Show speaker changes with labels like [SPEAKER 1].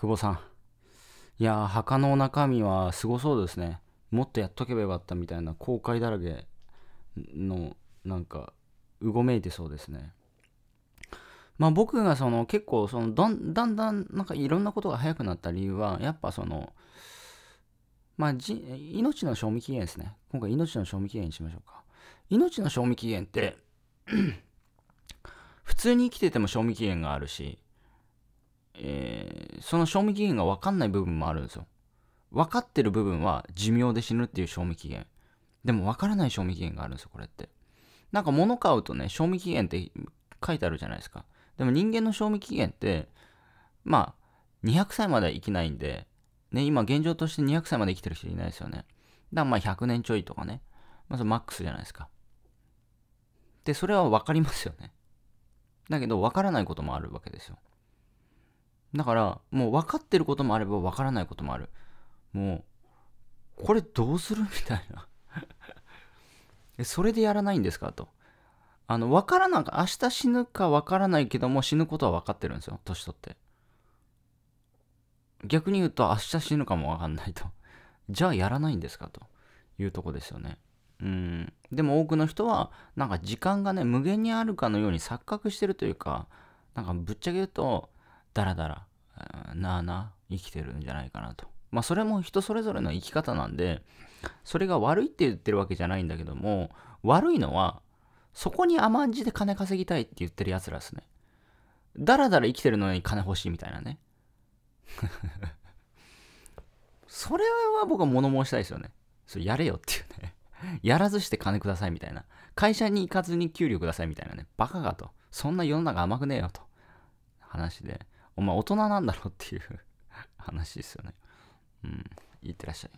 [SPEAKER 1] 久保さん。いや墓の中身はすごそうですね。もっとやっとけばよかったみたいな後悔だらけの、なんか、うごめいてそうですね。まあ僕がその結構そのだんだんなんかいろんなことが早くなった理由はやっぱそのまあ命の賞味期限ですね。今回命の賞味期限にしましょうか。命の賞味期限って 普通に生きてても賞味期限があるし、えその賞味期限が分かんない部分もあるんですよ。分かってる部分は寿命で死ぬっていう賞味期限。でも分からない賞味期限があるんですよ、これって。なんか物買うとね、賞味期限って書いてあるじゃないですか。でも人間の賞味期限って、まあ、200歳までは生きないんで、ね、今現状として200歳まで生きてる人いないですよね。だからまあ100年ちょいとかね。まず、マックスじゃないですか。で、それは分かりますよね。だけど分からないこともあるわけですよ。だから、もう分かってることもあれば分からないこともある。もう、これどうするみたいなそれでやらないんですかと。あの、分からなんか、明日死ぬか分からないけども、死ぬことは分かってるんですよ、年取って。逆に言うと、明日死ぬかも分かんないと。じゃあやらないんですかというとこですよね。うん。でも多くの人は、なんか時間がね、無限にあるかのように錯覚してるというか、なんかぶっちゃけ言うと、ダラダラ、なあなあ生きてるんじゃないかなと。まあそれも人それぞれの生き方なんで、それが悪いって言ってるわけじゃないんだけども、悪いのは、そこに甘んじて金稼ぎたいって言ってる奴らですね。ダラダラ生きてるのに金欲しいみたいなね。それは僕は物申したいですよね。それやれよっていうね。やらずして金くださいみたいな。会社に行かずに給料くださいみたいなね。バカかと。そんな世の中甘くねえよと。話で。お前大人なんだろうっていう話ですよね。うん。いってらっしゃい。